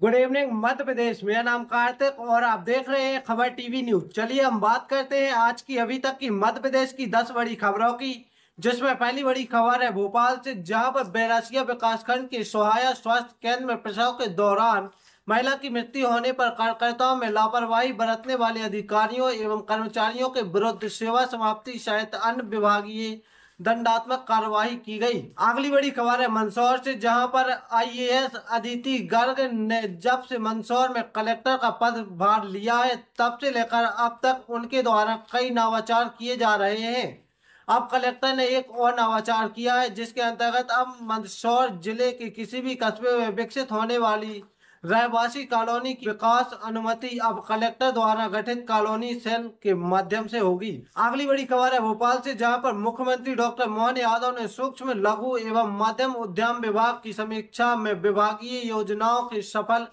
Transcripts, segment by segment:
good evening मध्य प्रदेश मेरा नाम कार्तिक और आप देख रहे हैं खबर टीवी न्यूज चलिए हम बात करते हैं आज की अभी तक की मध्य प्रदेश की दस बड़ी खबरों की जिसमें पहली बड़ी खबर है भोपाल से जहां पर बैरासिया विकासखंड के सहाया स्वास्थ्य केंद्र में प्रसव के दौरान महिला की मृत्यु होने पर कार्यकर्ताओं में लापरवाही बरतने वाले अधिकारियों एवं कर्मचारियों के विरुद्ध सेवा समाप्ति सहित अन्य विभागीय दंडात्मक कार्रवाई की गई अगली बड़ी खबर है मंदसौर से जहां पर आईएएस अदिति गर्ग ने जब से मंदसौर में कलेक्टर का पद भार लिया है तब से लेकर अब तक उनके द्वारा कई नवाचार किए जा रहे हैं अब कलेक्टर ने एक और नवाचार किया है जिसके अंतर्गत अब मंदसौर जिले के किसी भी कस्बे में विकसित होने वाली रहवासी कॉलोनी की विकास अनुमति अब कलेक्टर द्वारा गठित कॉलोनी सेल के माध्यम से होगी अगली बड़ी खबर है भोपाल से जहां पर मुख्यमंत्री डॉक्टर मोहन यादव ने सूक्ष्म लघु एवं मध्यम उद्यम विभाग की समीक्षा में विभागीय योजनाओं के सफल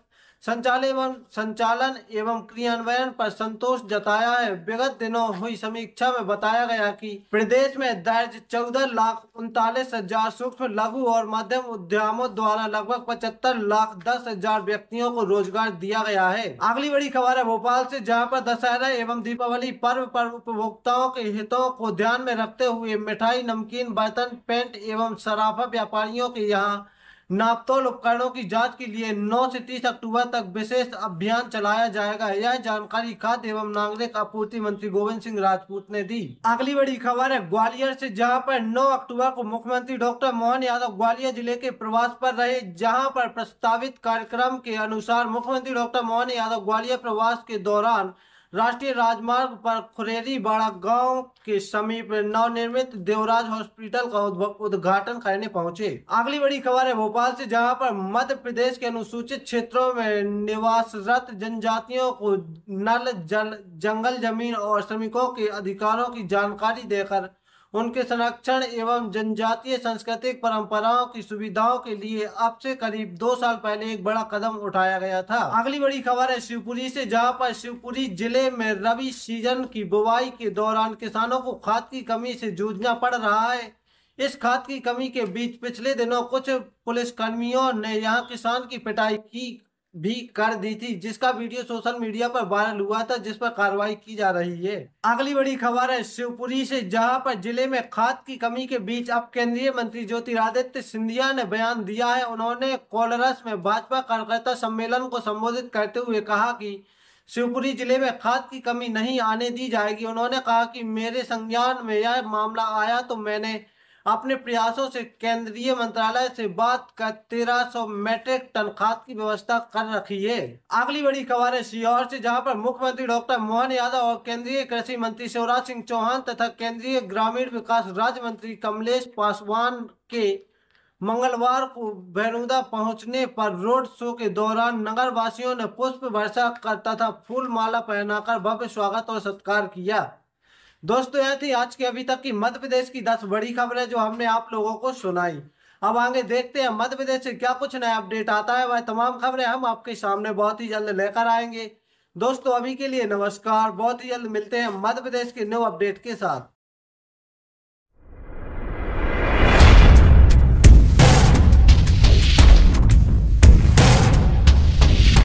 संचालन एवं संचालन एवं क्रियान्वयन पर संतोष जताया है विगत दिनों हुई समीक्षा में बताया गया कि प्रदेश में दर्ज चौदह लाख उनतालीस हजार सूक्ष्म लघु और मध्यम उद्यमों द्वारा लगभग पचहत्तर लाख दस हजार व्यक्तियों को रोजगार दिया गया है अगली बड़ी खबर है भोपाल से जहां पर दशहरा एवं दीपावली पर्व पर उपभोक्ताओं के हितों को ध्यान में रखते हुए मिठाई नमकीन बर्तन पेंट एवं सराफा व्यापारियों के यहाँ नापतोल उपकरणों की जांच के लिए 9 से 30 अक्टूबर तक विशेष अभियान चलाया जाएगा यह जानकारी खाद्य एवं नागरिक आपूर्ति मंत्री गोविंद सिंह राजपूत ने दी अगली बड़ी खबर है ग्वालियर से जहां पर 9 अक्टूबर को मुख्यमंत्री डॉक्टर मोहन यादव ग्वालियर जिले के प्रवास पर रहे जहां पर प्रस्तावित कार्यक्रम के अनुसार मुख्यमंत्री डॉक्टर मोहन यादव ग्वालियर प्रवास के दौरान राष्ट्रीय राजमार्ग पर खुरेरी बाड़ा गांव के समीप नवनिर्मित देवराज हॉस्पिटल का उद्घाटन करने पहुंचे अगली बड़ी खबर है भोपाल से जहां पर मध्य प्रदेश के अनुसूचित क्षेत्रों में निवासरत जनजातियों को नल जल जंगल जमीन और श्रमिकों के अधिकारों की जानकारी देकर उनके संरक्षण एवं जनजातीय सांस्कृतिक परंपराओं की सुविधाओं के लिए अब से करीब दो साल पहले एक बड़ा कदम उठाया गया था अगली बड़ी खबर है शिवपुरी से जहां पर शिवपुरी जिले में रबी सीजन की बुवाई के दौरान किसानों को खाद की कमी से जूझना पड़ रहा है इस खाद की कमी के बीच पिछले दिनों कुछ पुलिस कर्मियों ने यहाँ किसान की पिटाई की भी कर दी थी जिसका वीडियो सोशल मीडिया पर वायरल हुआ था जिस पर कार्रवाई की जा रही है अगली बड़ी खबर है शिवपुरी से जहां पर जिले में खाद की कमी के बीच अब केंद्रीय मंत्री ज्योतिरादित्य सिंधिया ने बयान दिया है उन्होंने कोलरस में भाजपा कार्यकर्ता सम्मेलन को संबोधित करते हुए कहा कि शिवपुरी जिले में खाद की कमी नहीं आने दी जाएगी उन्होंने कहा कि मेरे संज्ञान में यह मामला आया तो मैंने अपने प्रयासों से केंद्रीय मंत्रालय से बात कर तेरह सौ मेट्रिक टन खाद की व्यवस्था कर रखी है अगली बड़ी खबर है सीहोर से जहां पर मुख्यमंत्री डॉक्टर मोहन यादव और केंद्रीय कृषि मंत्री शिवराज सिंह चौहान तथा केंद्रीय ग्रामीण विकास राज्य मंत्री कमलेश पासवान के मंगलवार को बैरूदा पहुंचने पर रोड शो के दौरान नगर वासियों ने पुष्प वर्षा कर तथा फूल माला पहनाकर भव्य स्वागत और सत्कार किया दोस्तों यह थी आज के अभी तक की मध्य प्रदेश की दस बड़ी खबरें जो हमने आप लोगों को सुनाई अब आगे देखते हैं मध्य प्रदेश से क्या कुछ नया अपडेट आता है वह तमाम खबरें हम आपके सामने बहुत ही जल्द लेकर आएंगे दोस्तों अभी के लिए नमस्कार बहुत ही जल्द मिलते हैं मध्य प्रदेश के न्यू अपडेट के साथ